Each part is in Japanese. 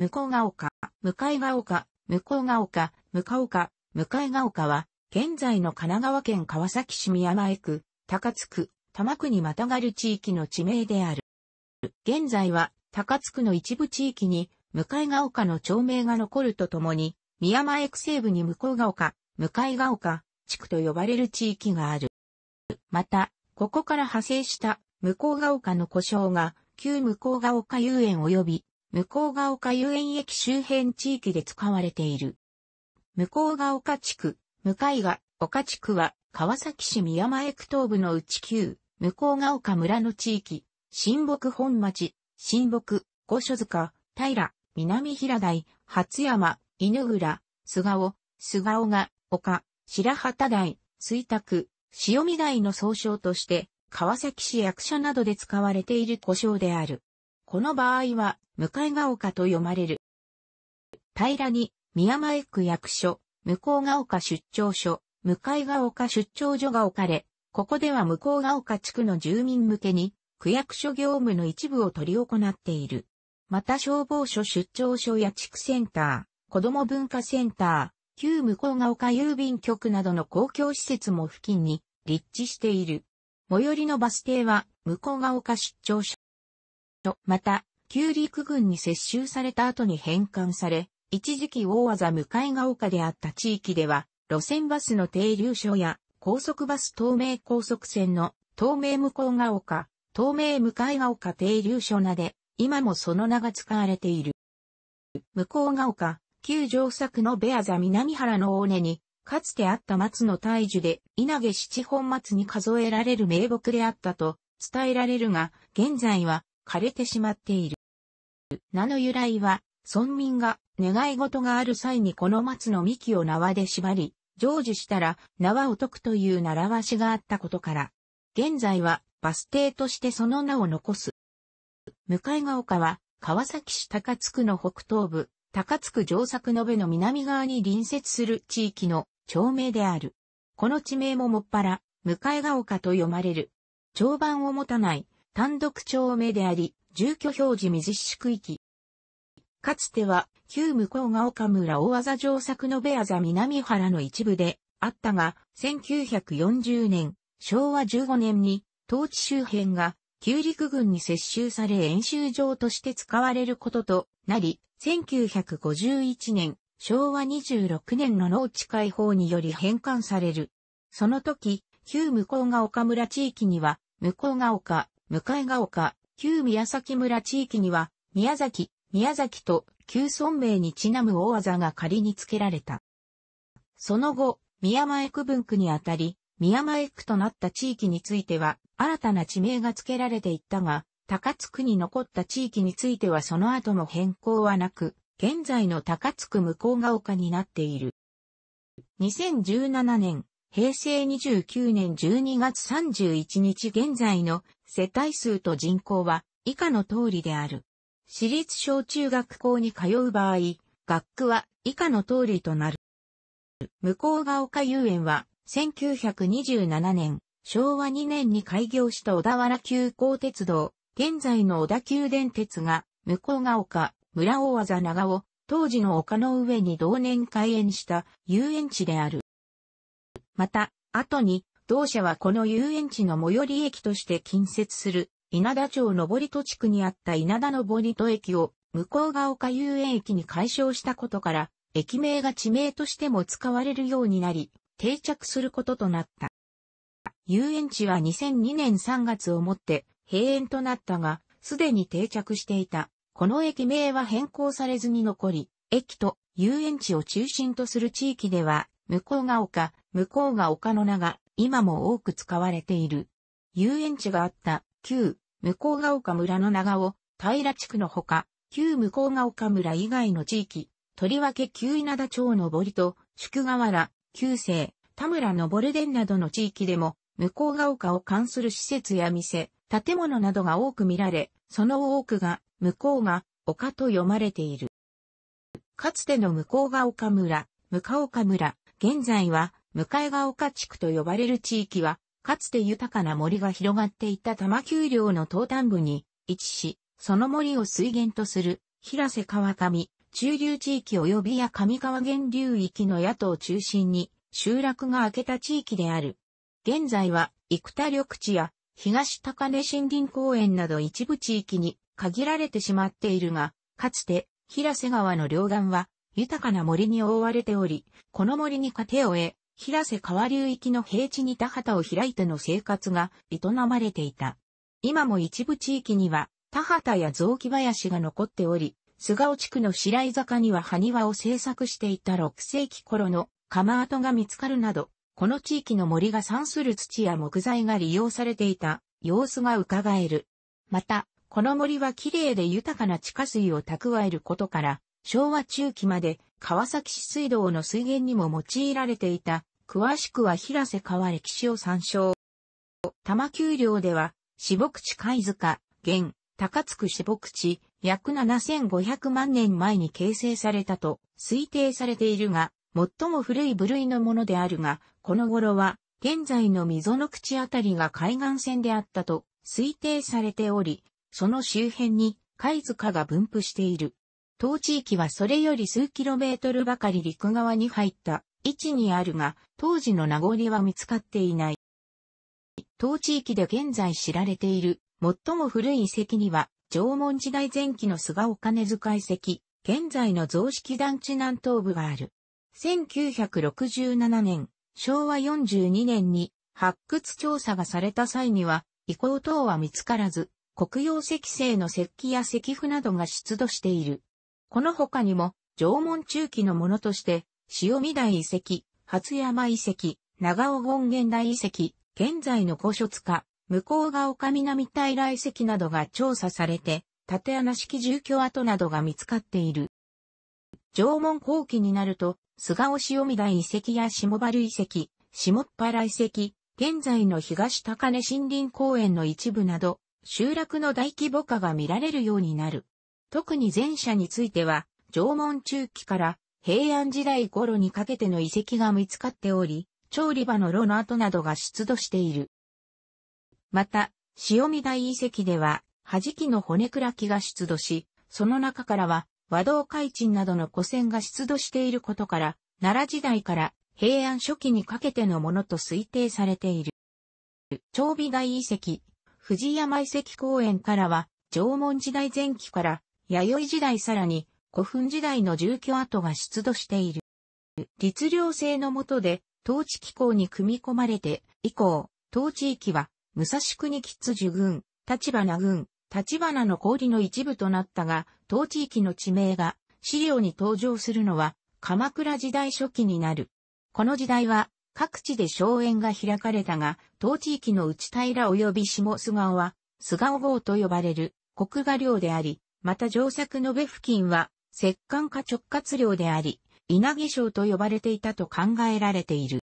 向こうが丘、向かいが丘、向こうが丘、向か丘、向かいが丘は、現在の神奈川県川崎市宮前区、高津区、多摩区にまたがる地域の地名である。現在は、高津区の一部地域に、向かいが丘の町名が残るとともに、宮前区西部に向こうが丘、向かいが丘、地区と呼ばれる地域がある。また、ここから派生した、向こうが丘の故障が、旧向こうが丘遊園及び、向ヶ丘遊園駅周辺地域で使われている。向ヶ丘地区、向ヶ丘地区は、川崎市宮前区東部の内旧、向ヶ丘村の地域、新木本町、新木、五所塚、平、南平台、初山、犬浦、菅尾、菅尾が、丘、白旗台、水卓、潮見台の総称として、川崎市役所などで使われている故障である。この場合は、向ヶ丘と読まれる。平に、宮前区役所、向ヶ丘出張所、向ヶ丘出張所が置かれ、ここでは向ヶ丘地区の住民向けに、区役所業務の一部を取り行っている。また消防署出張所や地区センター、子ども文化センター、旧向ヶ丘郵便局などの公共施設も付近に立地している。最寄りのバス停は向ヶ丘出張所と、また、旧陸軍に接収された後に返還され、一時期大技向かいが丘であった地域では、路線バスの停留所や、高速バス東名高速線の東名向こうが丘、東名向かいが丘停留所なで、今もその名が使われている。向こうが丘、旧上作のベアザ南原の大根に、かつてあった松の大樹で、稲毛七本松に数えられる名木であったと伝えられるが、現在は枯れてしまっている。名の由来は、村民が願い事がある際にこの松の幹を縄で縛り、成就したら縄を解くという習わしがあったことから、現在はバス停としてその名を残す。向かいが丘は川崎市高津区の北東部、高津区上作延の南側に隣接する地域の町名である。この地名ももっぱら、向かいが丘と読まれる。長番を持たない単独町目であり、住居表示水市区域。かつては、旧向こうが岡村大技上作の部屋座南原の一部であったが、1940年、昭和15年に、当地周辺が、旧陸軍に接収され演習場として使われることとなり、1951年、昭和26年の農地解放により返還される。その時、旧向こうが村地域には、向こうが向かいが丘、旧宮崎村地域には、宮崎、宮崎と旧村名にちなむ大技が仮に付けられた。その後、宮前区分区にあたり、宮前区となった地域については、新たな地名が付けられていったが、高津区に残った地域についてはその後も変更はなく、現在の高津区向こうが丘になっている。2017年、平成29年12月31日現在の世帯数と人口は以下の通りである。私立小中学校に通う場合、学区は以下の通りとなる。向こうが丘遊園は1927年、昭和2年に開業した小田原急行鉄道、現在の小田急電鉄が、向こうが丘、村大技長尾、当時の丘の上に同年開園した遊園地である。また、後に、同社はこの遊園地の最寄り駅として近接する、稲田町登戸地区にあった稲田上戸駅を、向ヶ丘遊園駅に改称したことから、駅名が地名としても使われるようになり、定着することとなった。遊園地は2002年3月をもって閉園となったが、すでに定着していた。この駅名は変更されずに残り、駅と遊園地を中心とする地域では、向ヶ丘、向こうが丘の名が今も多く使われている。遊園地があった旧向こうが丘村のがを平地区のほか、旧向こうが丘村以外の地域、とりわけ旧稲田町の堀と、宿河原、旧姓、田村のボルデンなどの地域でも、向こうが丘を関する施設や店、建物などが多く見られ、その多くが、向こうが丘と読まれている。かつての向こうが丘村、向か丘村、現在は向かいが丘地区と呼ばれる地域は、かつて豊かな森が広がっていた多摩丘陵の東端部に位置し、その森を水源とする、平瀬川上、中流地域及びや上川源流域の野党を中心に、集落が明けた地域である。現在は、生田緑地や、東高根森林公園など一部地域に限られてしまっているが、かつて、平瀬川の両岸は、豊かな森に覆われており、この森に糧を得、平瀬川流域の平地に田畑を開いての生活が営まれていた。今も一部地域には田畑や雑木林が残っており、菅尾地区の白井坂には埴輪を制作していた6世紀頃の釜跡が見つかるなど、この地域の森が産する土や木材が利用されていた様子が伺える。また、この森は綺麗で豊かな地下水を蓄えることから、昭和中期まで川崎市水道の水源にも用いられていた詳しくは平瀬川歴史を参照。玉丘陵では、四牧地貝塚、現、高津区四牧地、約7500万年前に形成されたと推定されているが、最も古い部類のものであるが、この頃は、現在の溝の口あたりが海岸線であったと推定されており、その周辺に貝塚が分布している。当地域はそれより数キロメートルばかり陸側に入った位置にあるが、当時の名残は見つかっていない。当地域で現在知られている、最も古い遺跡には、縄文時代前期の菅岡根塚遺跡、現在の雑式団地南東部がある。1967年、昭和42年に発掘調査がされた際には、遺構等は見つからず、黒曜石製の石器や石符などが出土している。この他にも、縄文中期のものとして、塩見台遺跡、初山遺跡、長尾権現代遺跡、現在の古書塚、向こうが丘南平遺跡などが調査されて、縦穴式住居跡などが見つかっている。縄文後期になると、菅尾塩見台遺跡や下原遺跡、下っ原遺跡、現在の東高根森林公園の一部など、集落の大規模化が見られるようになる。特に前者については、縄文中期から平安時代頃にかけての遺跡が見つかっており、調理場の炉の跡などが出土している。また、潮見台遺跡では、弾きの骨倉木が出土し、その中からは、和道海鎮などの古船が出土していることから、奈良時代から平安初期にかけてのものと推定されている。長尾大遺跡、藤山遺跡公園からは、縄文時代前期から、弥生時代さらに、古墳時代の住居跡が出土している。律令制の下で、統治機構に組み込まれて、以降、当地域は、武蔵国吉樹郡、立花郡、立花の氷の一部となったが、当地域の地名が資料に登場するのは、鎌倉時代初期になる。この時代は、各地で荘園が開かれたが、当地域の内平及び下菅川は、菅尾郷と呼ばれる国画領であり、また上作延部付近は石関家直轄領であり、稲毛省と呼ばれていたと考えられている。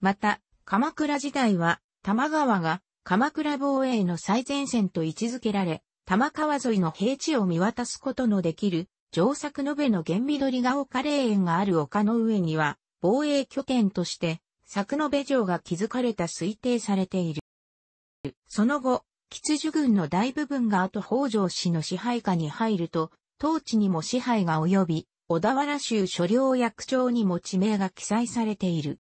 また、鎌倉時代は、玉川が鎌倉防衛の最前線と位置づけられ、玉川沿いの平地を見渡すことのできる、上作延べの玄緑が丘霊園がある丘の上には、防衛拠点として、作延城が築かれた推定されている。その後、吉樹軍の大部分が後北条氏の支配下に入ると、当地にも支配が及び、小田原州所領役長にも地名が記載されている。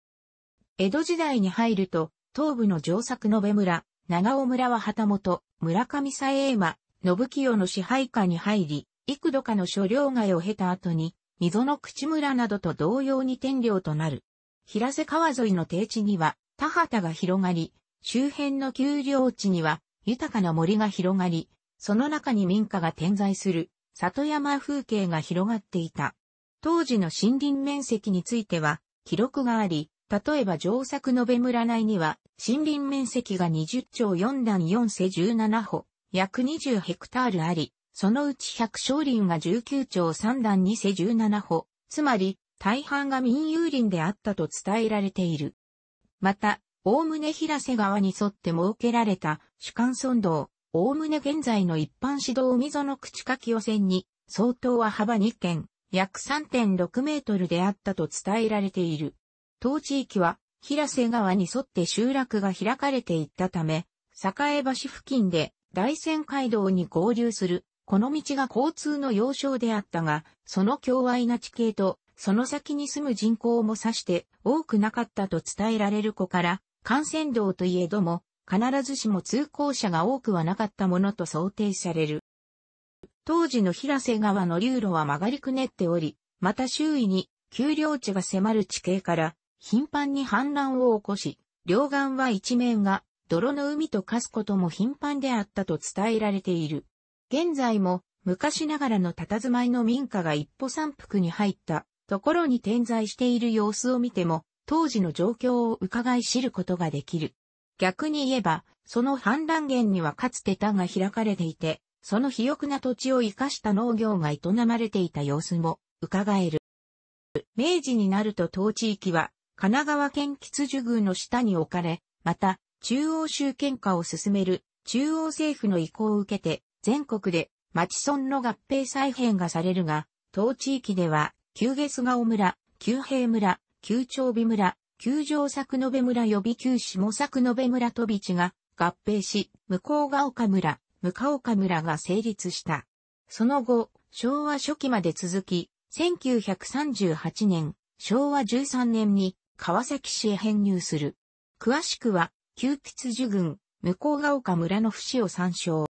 江戸時代に入ると、東部の上作延村、長尾村は旗本、村上佐栄馬、信清の支配下に入り、幾度かの所領外を経た後に、溝の口村などと同様に天領となる。平瀬川沿いの低地には、田畑が広がり、周辺の丘陵地には、豊かな森が広がり、その中に民家が点在する、里山風景が広がっていた。当時の森林面積については記録があり、例えば上作延村内には森林面積が20兆4段4世17歩、約20ヘクタールあり、そのうち百姓林が19兆3段2世17歩、つまり大半が民有林であったと伝えられている。また、おおむね平瀬川に沿って設けられた主幹村道、おおむね現在の一般市道溝の口かき汚染に、相当は幅2軒、約3.6メートルであったと伝えられている。当地域は、平瀬川に沿って集落が開かれていったため、栄橋付近で大仙街道に合流する、この道が交通の要衝であったが、その境外な地形と、その先に住む人口も指して多くなかったと伝えられる子から、幹線道といえども、必ずしも通行者が多くはなかったものと想定される。当時の平瀬川の流路は曲がりくねっており、また周囲に丘陵地が迫る地形から頻繁に氾濫を起こし、両岸は一面が泥の海と化すことも頻繁であったと伝えられている。現在も昔ながらの佇まいの民家が一歩三幅に入ったところに点在している様子を見ても、当時の状況を伺い知ることができる。逆に言えば、その氾濫源にはかつて田が開かれていて、その肥沃な土地を生かした農業が営まれていた様子も伺える。明治になると当地域は神奈川県吉樹宮の下に置かれ、また中央集権化を進める中央政府の意向を受けて全国で町村の合併再編がされるが、当地域では旧月顔村、旧平村、旧長尾村、球場作延村予備球下作延村飛び地が合併し、向こうが丘村、向か丘村が成立した。その後、昭和初期まで続き、1938年、昭和13年に川崎市へ編入する。詳しくは、旧筆樹郡、向こうが丘村の節を参照。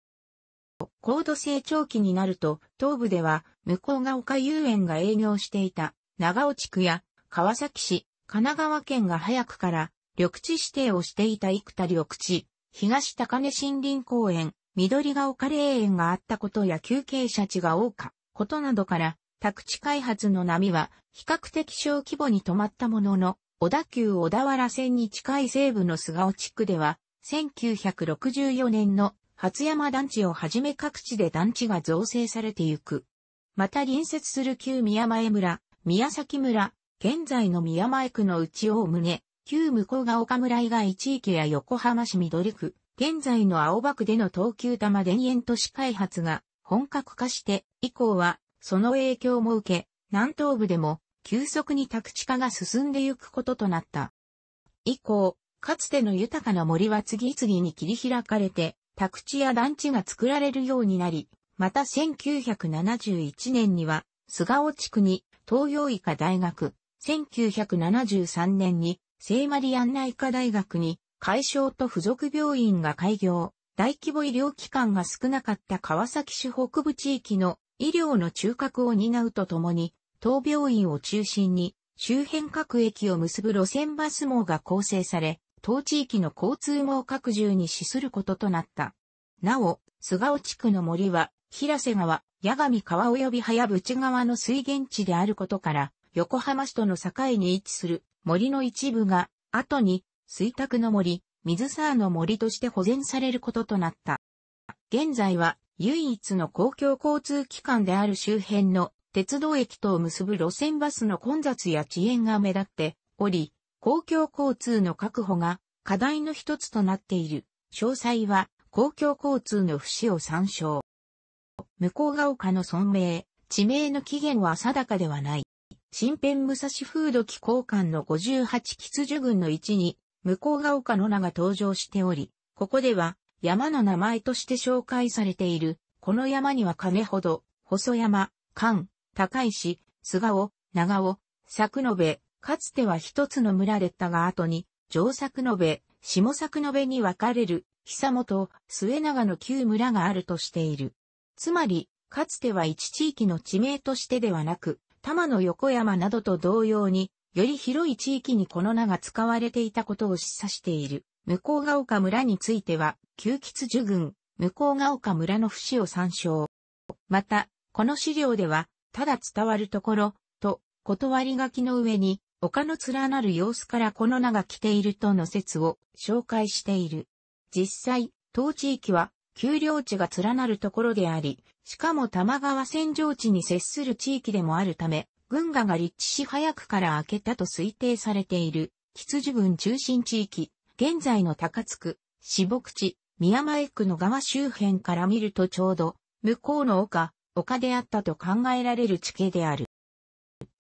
高度成長期になると、東部では、向こうが丘遊園が営業していた、長尾地区や、川崎市、神奈川県が早くから緑地指定をしていた幾田緑地、東高根森林公園、緑が丘霊園があったことや休憩者地が多かことなどから、宅地開発の波は比較的小規模に止まったものの、小田急小田原線に近い西部の菅尾地区では、1964年の初山団地をはじめ各地で団地が造成されてゆく。また隣接する旧宮前村、宮崎村、現在の宮前区の内大胸、旧向こうが丘村以外地域や横浜市緑区、現在の青葉区での東急玉田園都市開発が本格化して以降はその影響も受け、南東部でも急速に宅地化が進んでゆくこととなった。以降、かつての豊かな森は次々に切り開かれて、宅地や団地が作られるようになり、また1971年には、菅尾地区に東洋医科大学、1973年に聖マリアンナ医科大学に解消と付属病院が開業、大規模医療機関が少なかった川崎市北部地域の医療の中核を担うとともに、当病院を中心に周辺各駅を結ぶ路線バス網が構成され、当地域の交通網拡充に資することとなった。なお、菅尾地区の森は、平瀬川、八神川及び早淵川の水源地であることから、横浜市との境に位置する森の一部が、後に、水沢の森、水沢の森として保全されることとなった。現在は、唯一の公共交通機関である周辺の鉄道駅とを結ぶ路線バスの混雑や遅延が目立っており、公共交通の確保が課題の一つとなっている。詳細は公共交通の不死を参照。向こうが丘の存命、地名の起源は定かではない。新編武蔵風土機交換の58吉寿群の位置に、向こうが丘の名が登場しており、ここでは山の名前として紹介されている、この山には金ほど、細山、菅、高石、菅尾、長尾、作延、かつては一つの村でったが後に、上作延、下作延に分かれる、久本、末長の旧村があるとしている。つまり、かつては一地域の地名としてではなく、多摩の横山などと同様に、より広い地域にこの名が使われていたことを示唆している。向ヶ丘村については、旧吉樹郡、向ヶ丘村の節を参照。また、この資料では、ただ伝わるところ、と、断り書きの上に、丘の連なる様子からこの名が来ているとの説を紹介している。実際、当地域は、丘陵地が連なるところであり、しかも玉川戦場地に接する地域でもあるため、軍がが立地し早くから開けたと推定されている、羊群中心地域、現在の高津区、四牧地、宮前区の側周辺から見るとちょうど、向こうの丘、丘であったと考えられる地形である。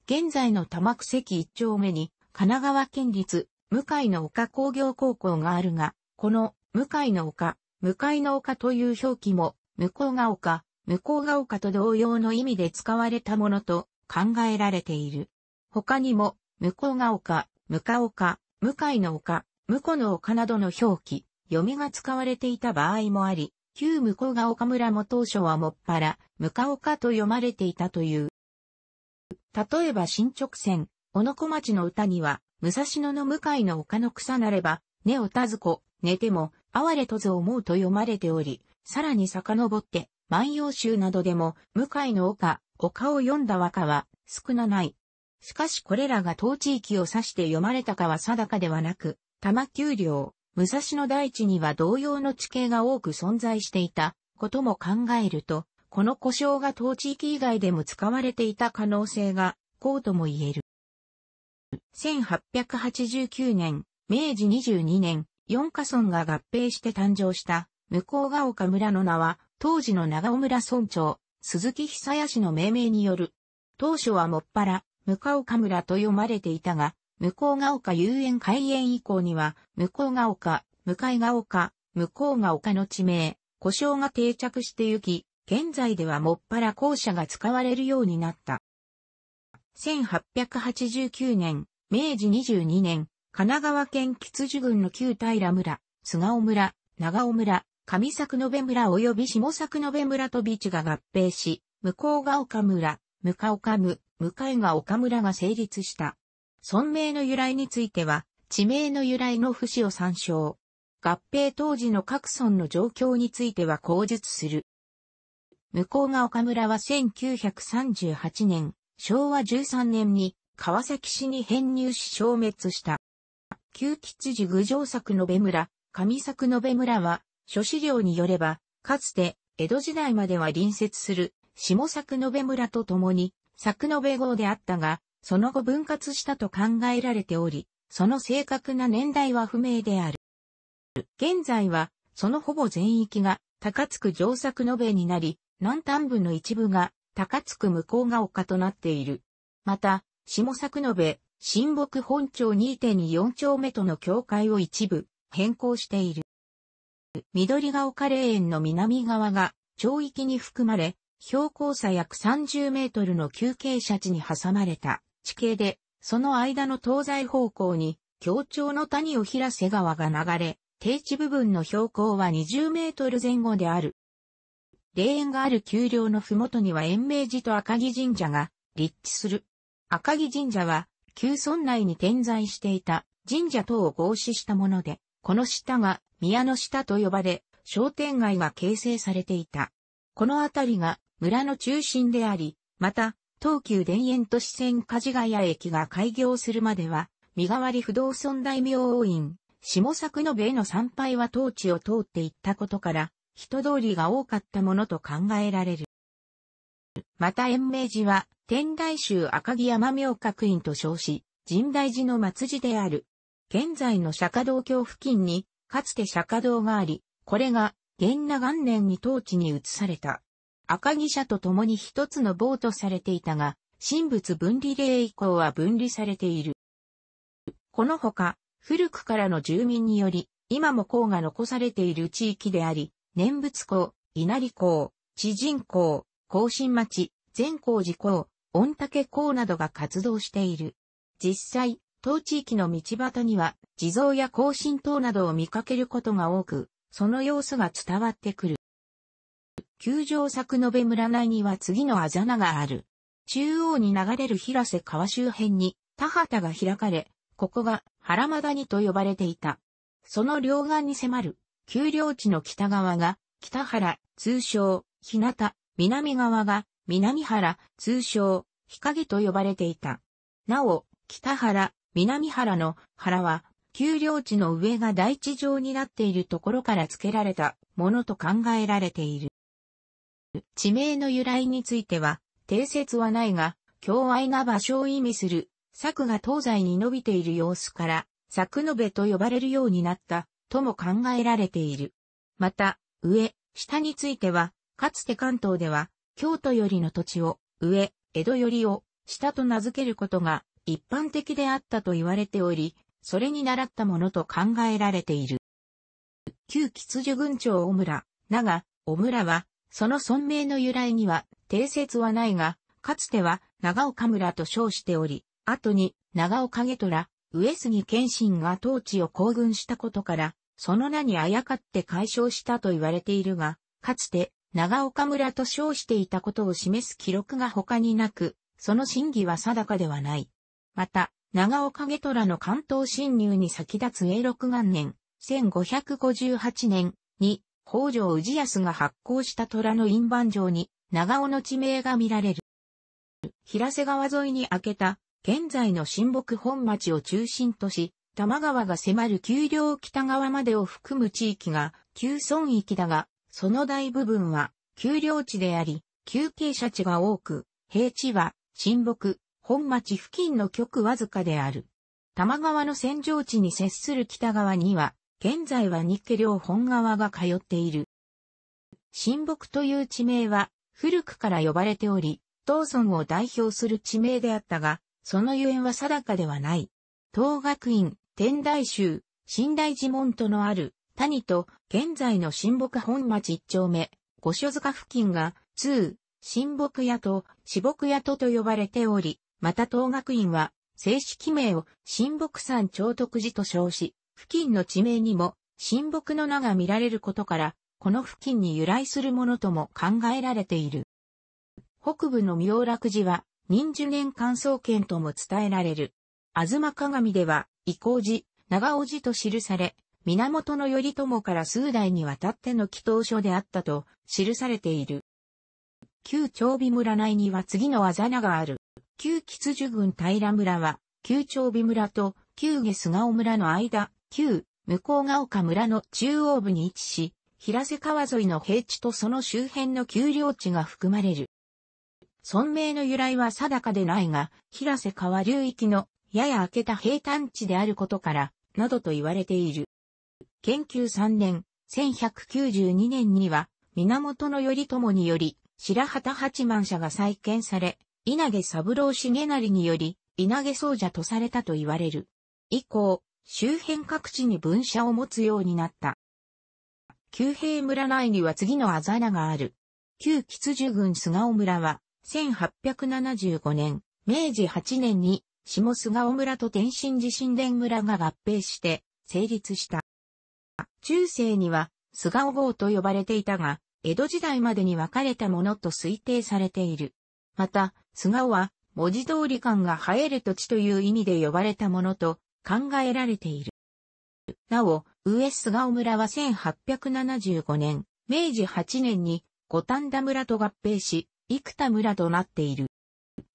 現在の玉久関一丁目に、神奈川県立、向井の丘工業高校があるが、この、向井の丘、向井の丘という表記も、向こうが丘、向こうが丘と同様の意味で使われたものと考えられている。他にも、向こうが丘、向か丘、向かいの丘、向こうの丘などの表記、読みが使われていた場合もあり、旧向こうが丘村も当初はもっぱら、向か丘と読まれていたという。例えば新直線、小野小町の歌には、武蔵野の向かいの丘の草なれば、根をたずこ、寝ても、哀れとぞ思うと読まれており、さらに遡って、万葉集などでも、向井の丘、丘を読んだ和歌は少なない。しかしこれらが当地域を指して読まれたかは定かではなく、玉丘陵、武蔵野大地には同様の地形が多く存在していたことも考えると、この故障が当地域以外でも使われていた可能性がこうとも言える。1889年、明治22年、四カ村が合併して誕生した向ヶ丘村の名は当時の長尾村村長、鈴木久谷氏の命名による。当初はもっぱら、向岡村と読まれていたが、向こうが丘遊園開園以降には、向こうが丘、向かいが丘、向こうが丘の地名、故障が定着してゆき、現在ではもっぱら校舎が使われるようになった。1889年、明治22年、神奈川県吉樹郡の旧平村、菅尾村、長尾村、上作延村及び下作延村と備地が合併し、向こうが岡村、向か岡む、向かいが岡村が成立した。村名の由来については、地名の由来の不死を参照。合併当時の各村の状況については口述する。向こうが岡村は1938年、昭和13年に川崎市に編入し消滅した。旧吉寺郡上作延村、上作延村は諸資料によれば、かつて、江戸時代までは隣接する、下作延村と共に、作延号であったが、その後分割したと考えられており、その正確な年代は不明である。現在は、そのほぼ全域が、高津区上作延になり、南端部の一部が、高津区向こうが丘となっている。また、下作延、新木本町2.4丁目との境界を一部、変更している。緑ヶ丘霊園の南側が、町域に含まれ、標高差約30メートルの休憩車地に挟まれた地形で、その間の東西方向に、協調の谷を平瀬川が流れ、低地部分の標高は20メートル前後である。霊園がある丘陵の麓には延命寺と赤城神社が立地する。赤城神社は、旧村内に点在していた神社等を合祀したもので、この下が宮の下と呼ばれ、商店街が形成されていた。この辺りが村の中心であり、また、東急田園都市線梶ヶ谷駅が開業するまでは、身代わり不動尊大明王院、下作の部への参拝は当地を通っていったことから、人通りが多かったものと考えられる。また延命寺は、天台宗赤城山明閣院と称し、神代寺の末寺である。現在の釈迦道橋付近に、かつて釈迦堂があり、これが、元那元年に当地に移された。赤木社と共に一つの棒とされていたが、神仏分離令以降は分離されている。このほか、古くからの住民により、今も校が残されている地域であり、念仏校、稲荷校、知人校、甲新町、善光寺校、御嶽校などが活動している。実際、当地域の道端には、地蔵や行進塔などを見かけることが多く、その様子が伝わってくる。球場作延村内には次のあざながある。中央に流れる平瀬川周辺に田畑が開かれ、ここが原間谷と呼ばれていた。その両岸に迫る、丘陵地の北側が北原、通称、日向、南側が南原、通称、日陰と呼ばれていた。なお、北原、南原の原は、丘陵地の上が大地上になっているところから付けられたものと考えられている。地名の由来については、定説はないが、境愛な場所を意味する、柵が東西に伸びている様子から、柵のべと呼ばれるようになった、とも考えられている。また、上、下については、かつて関東では、京都よりの土地を、上、江戸よりを、下と名付けることが一般的であったと言われており、それに倣ったものと考えられている。旧吉樹郡長小村、長、小村は、その村名の由来には定説はないが、かつては長岡村と称しており、後に長岡家虎、上杉謙信が当地を行軍したことから、その名にあやかって解消したと言われているが、かつて長岡村と称していたことを示す記録が他になく、その真偽は定かではない。また、長尾影虎の関東侵入に先立つ永禄元年、1558年に、北条氏康が発行した虎の印判状に、長尾の地名が見られる。平瀬川沿いに開けた、現在の新木本町を中心とし、玉川が迫る丘陵北側までを含む地域が、旧村域だが、その大部分は、丘陵地であり、休憩者地が多く、平地は、新木、本町付近の局わずかである。多摩川の扇状地に接する北側には、現在は日家両本川が通っている。新木という地名は、古くから呼ばれており、東村を代表する地名であったが、そのゆえんは定かではない。東学院、天台宗、新大寺門とのある、谷と、現在の新木本町一丁目、五所塚付近が、通、新木屋と、四木屋とと呼ばれており、また東学院は、正式名を新木山長徳寺と称し、付近の地名にも新木の名が見られることから、この付近に由来するものとも考えられている。北部の妙楽寺は、忍寿年乾燥圏とも伝えられる。吾妻鏡では、伊光寺、長尾寺と記され、源頼朝から数代にわたっての祈祷書であったと記されている。旧長尾村内には次のあざながある。旧吉樹郡平村は、旧長尾村と旧下菅尾村の間、旧向ヶ丘村の中央部に位置し、平瀬川沿いの平地とその周辺の丘陵地が含まれる。村名の由来は定かでないが、平瀬川流域のやや明けた平坦地であることから、などと言われている。研究3年、1192年には、源頼朝により、白旗八幡社が再建され、稲毛三郎重成により、稲毛僧者とされたと言われる。以降、周辺各地に分社を持つようになった。旧平村内には次のあざらがある。旧吉寿郡菅尾村は、1875年、明治8年に、下菅尾村と天津地震伝村が合併して、成立した。中世には、菅尾郷と呼ばれていたが、江戸時代までに分かれたものと推定されている。また、菅尾は、文字通り間が生える土地という意味で呼ばれたものと考えられている。なお、上菅尾村は1875年、明治8年に五反田村と合併し、幾田村となっている。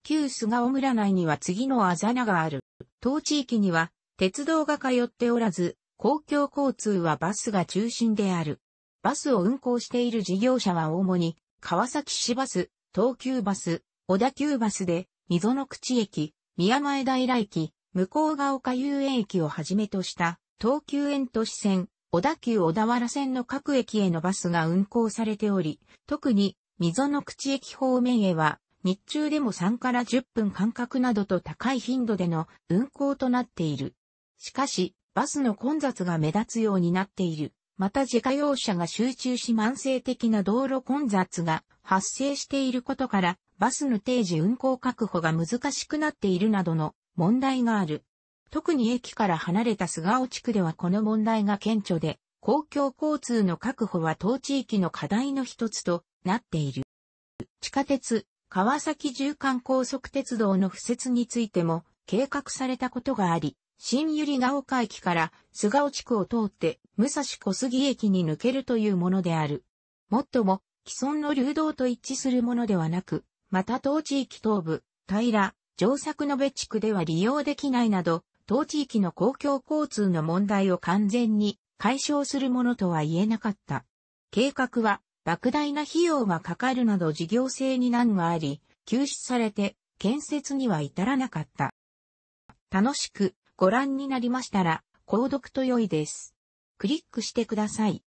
旧菅尾村内には次のあざながある。当地域には鉄道が通っておらず、公共交通はバスが中心である。バスを運行している事業者は主に、川崎市バス、東急バス、小田急バスで、溝の口駅、宮前平駅、向川丘遊園駅をはじめとした、東急園都市線、小田急小田原線の各駅へのバスが運行されており、特に、溝の口駅方面へは、日中でも3から10分間隔などと高い頻度での運行となっている。しかし、バスの混雑が目立つようになっている。また自家用車が集中し慢性的な道路混雑が発生していることから、バスの定時運行確保が難しくなっているなどの問題がある。特に駅から離れた菅尾地区ではこの問題が顕著で、公共交通の確保は当地域の課題の一つとなっている。地下鉄、川崎縦貫高速鉄道の敷設についても計画されたことがあり、新百合ヶ丘駅から菅尾地区を通って武蔵小杉駅に抜けるというものである。もっとも既存の流動と一致するものではなく、また当地域東部、平、上作の別地区では利用できないなど、当地域の公共交通の問題を完全に解消するものとは言えなかった。計画は、莫大な費用がかかるなど事業性に難があり、休止されて建設には至らなかった。楽しくご覧になりましたら、購読と良いです。クリックしてください。